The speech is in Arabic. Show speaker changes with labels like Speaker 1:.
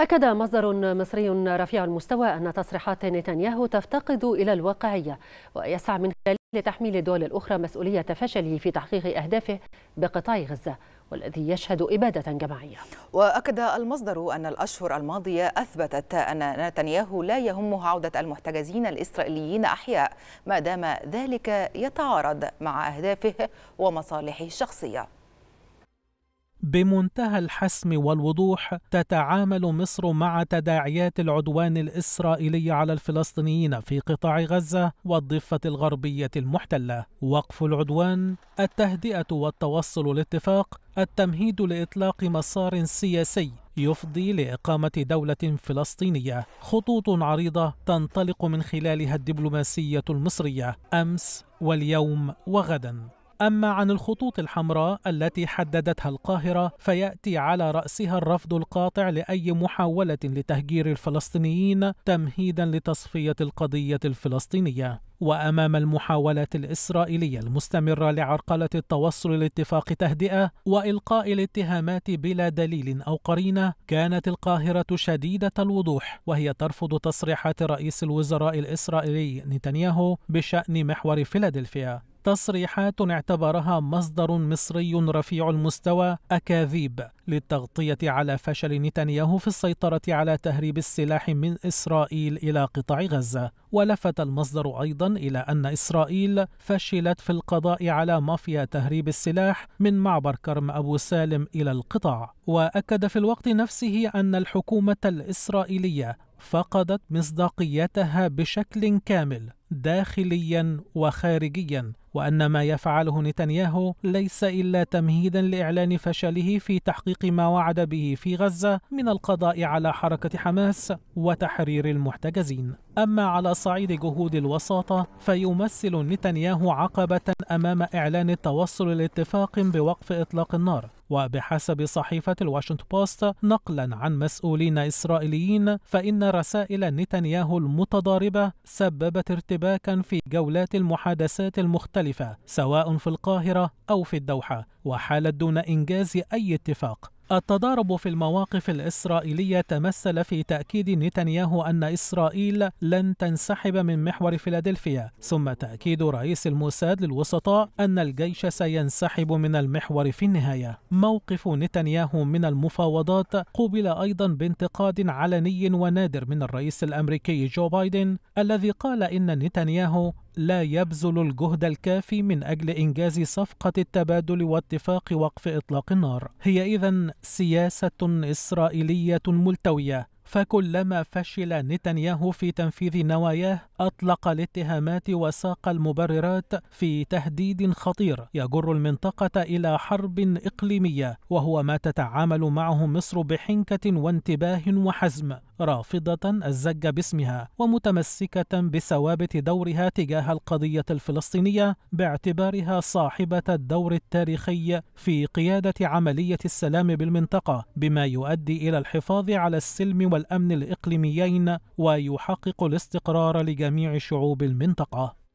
Speaker 1: أكد مصدر مصري رفيع المستوى أن تصريحات نتنياهو تفتقد إلى الواقعية ويسعى من خلال لتحميل الدول الأخرى مسؤولية فشله في تحقيق أهدافه بقطاع غزة والذي يشهد إبادة جماعية وأكد المصدر أن الأشهر الماضية أثبتت أن نتنياهو لا يهمه عودة المحتجزين الإسرائيليين أحياء ما دام ذلك يتعارض مع أهدافه ومصالحه الشخصية بمنتهى الحسم والوضوح تتعامل مصر مع تداعيات العدوان الاسرائيلي على الفلسطينيين في قطاع غزه والضفه الغربيه المحتله وقف العدوان التهدئه والتوصل لاتفاق التمهيد لاطلاق مسار سياسي يفضي لاقامه دوله فلسطينيه خطوط عريضه تنطلق من خلالها الدبلوماسيه المصريه امس واليوم وغدا أما عن الخطوط الحمراء التي حددتها القاهرة فيأتي على رأسها الرفض القاطع لأي محاولة لتهجير الفلسطينيين تمهيدا لتصفية القضية الفلسطينية وامام المحاولات الاسرائيليه المستمره لعرقله التوصل لاتفاق تهدئه والقاء الاتهامات بلا دليل او قرينه كانت القاهره شديده الوضوح وهي ترفض تصريحات رئيس الوزراء الاسرائيلي نتنياهو بشان محور فيلادلفيا تصريحات اعتبرها مصدر مصري رفيع المستوى اكاذيب للتغطيه على فشل نتنياهو في السيطره على تهريب السلاح من اسرائيل الى قطاع غزه ولفت المصدر ايضا الى ان اسرائيل فشلت في القضاء على مافيا تهريب السلاح من معبر كرم ابو سالم الى القطاع واكد في الوقت نفسه ان الحكومه الاسرائيليه فقدت مصداقيتها بشكل كامل داخليا وخارجيا وأن ما يفعله نتنياهو ليس إلا تمهيدا لإعلان فشله في تحقيق ما وعد به في غزة من القضاء على حركة حماس وتحرير المحتجزين أما على صعيد جهود الوساطة فيمثل نتنياهو عقبة أمام إعلان التوصل لاتفاق بوقف إطلاق النار وبحسب صحيفة الواشنطن بوست نقلا عن مسؤولين إسرائيليين فإن رسائل نتنياهو المتضاربة سببت ارتباكا في جولات المحادثات المختلفة سواء في القاهرة أو في الدوحة وحالت دون إنجاز أي اتفاق التضارب في المواقف الإسرائيلية تمثل في تأكيد نتنياهو أن إسرائيل لن تنسحب من محور فيلادلفيا ثم تأكيد رئيس الموساد للوسطاء أن الجيش سينسحب من المحور في النهاية موقف نتنياهو من المفاوضات قوبل أيضا بانتقاد علني ونادر من الرئيس الأمريكي جو بايدن الذي قال إن نتنياهو لا يبذل الجهد الكافي من أجل إنجاز صفقة التبادل واتفاق وقف إطلاق النار هي إذن سياسة إسرائيلية ملتوية فكلما فشل نتنياهو في تنفيذ نواياه أطلق الاتهامات وساق المبررات في تهديد خطير يجر المنطقة إلى حرب إقليمية وهو ما تتعامل معه مصر بحنكة وانتباه وحزم رافضة الزج باسمها ومتمسكة بثوابت دورها تجاه القضية الفلسطينية باعتبارها صاحبة الدور التاريخي في قيادة عملية السلام بالمنطقة بما يؤدي إلى الحفاظ على السلم والأمن الإقليميين ويحقق الاستقرار لجميع جميع شعوب المنطقة